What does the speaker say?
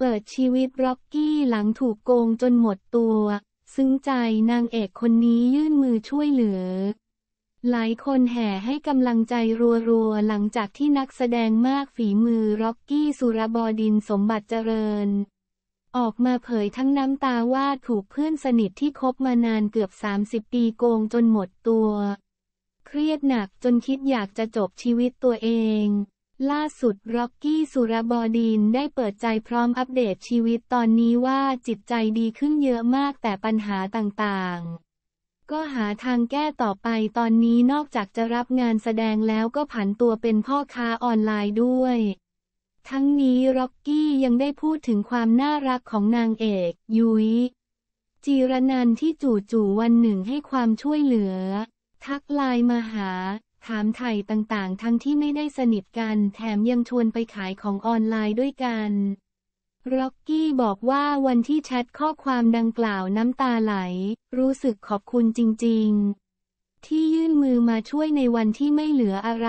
เปิดชีวิตร็อกกี้หลังถูกโกงจนหมดตัว ซึ้งใจนางเอกคนนี้ยื่นมือช่วยเหลือ หลายคนแห่ให้กำลังใจรัวๆ หลังจากที่นักแสดงมากฝีมือร็อกกี้สุรบอดินสมบัติเจริญ ออกมาเผยทั้งน้ำตาว่าถูกเพื่อนสนิทที่คบมานานเกือบ 30 ปีโกงจนหมดตัว เครียดหนักจนคิดอยากจะจบชีวิตตัวเองล่าสุดร็อกกี้สุรบอดีนได้เปิดใจพร้อมอัปเดตชีวิตตอนนี้ว่าจิตใจดีขึ้นเยอะมากแต่ปัญหาต่างๆ ก็หาทางแก้ต่อไปตอนนี้นอกจากจะรับงานแสดงแล้วก็ผันตัวเป็นพ่อค้าออนไลน์ด้วย ทั้งนี้ร็อกกี้ยังได้พูดถึงความน่ารักของนางเอก ยุ้ยจีรนันที่จู่ๆวันหนึ่งให้ความช่วยเหลือ ทักไลน์มาหาถามไถ่ต่างๆ ทั้งที่ไม่ได้สนิทกัน แถมยังชวนไปขายของออนไลน์ด้วยกันร็อกกี้บอกว่าวันที่แชทข้อความดังกล่าวน้ำตาไหล รู้สึกขอบคุณจริง ๆ ที่ยื่นมือมาช่วยในวันที่ไม่เหลืออะไร